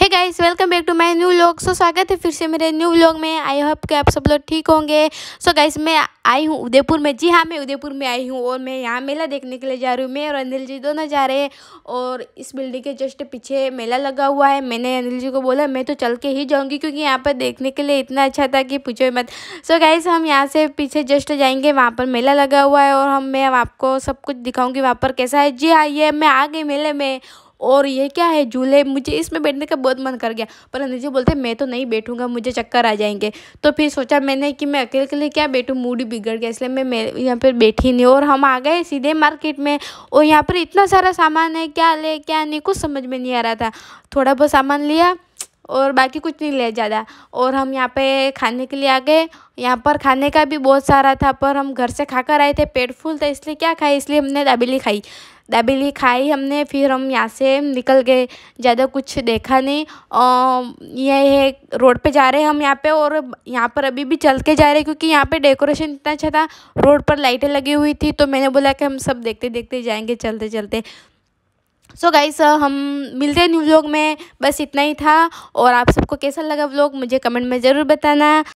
है guys welcome back to my new vlog so स्वागत है फिर से मेरे न्यू व्लॉग में आई होप कि आप सब लोग ठीक होंगे सो so, गाइस मैं आई हूँ उदयपुर में जी हाँ मैं उदयपुर में आई हूँ और मैं यहाँ मेला देखने के लिए जा रही हूँ मैं और अनिल जी दोनों जा रहे हैं और इस बिल्डिंग के जस्ट पीछे मेला लगा हुआ है मैंने अनिल जी को बोला मैं तो चल के ही जाऊँगी क्योंकि यहाँ पर देखने के लिए इतना अच्छा था कि पूछो मत सो so, गाइस हम यहाँ से पीछे जस्ट जाएंगे वहाँ पर मेला लगा हुआ है और हम मैं आपको सब कुछ दिखाऊँगी वहाँ पर कैसा है जी हाँ ये मैं आ गई मेले में और ये क्या है झूले मुझे इसमें बैठने का बहुत मन कर गया पर अनिल जी बोलते मैं तो नहीं बैठूंगा मुझे चक्कर आ जाएंगे तो फिर सोचा मैंने कि मैं अकेले अकेले क्या बैठूँ मूड बिगड़ गया इसलिए मैं यहाँ पर बैठी नहीं और हम आ गए सीधे मार्केट में और यहाँ पर इतना सारा सामान है क्या ले क्या नहीं कुछ समझ में नहीं आ रहा था थोड़ा बहुत सामान लिया और बाकी कुछ नहीं लिया ज़्यादा और हम यहाँ पे खाने के लिए आ गए यहाँ पर खाने का भी बहुत सारा था पर हम घर से खाकर आए थे पेट फुल था इसलिए क्या खाए इसलिए हमने दाबेली खाई दाबेली खाई हमने फिर हम यहाँ से निकल गए ज़्यादा कुछ देखा नहीं यह है रोड पे जा रहे हैं हम यहाँ पे और यहाँ पर अभी भी चल के जा रहे हैं क्योंकि यहाँ पे डेकोरेशन इतना अच्छा था रोड पर लाइटें लगी हुई थी तो मैंने बोला कि हम सब देखते देखते जाएंगे चलते चलते सो गाइस हम मिलते हैं न्यू व्लॉग में बस इतना ही था और आप सबको कैसा लगा व्लॉग मुझे कमेंट में ज़रूर बताना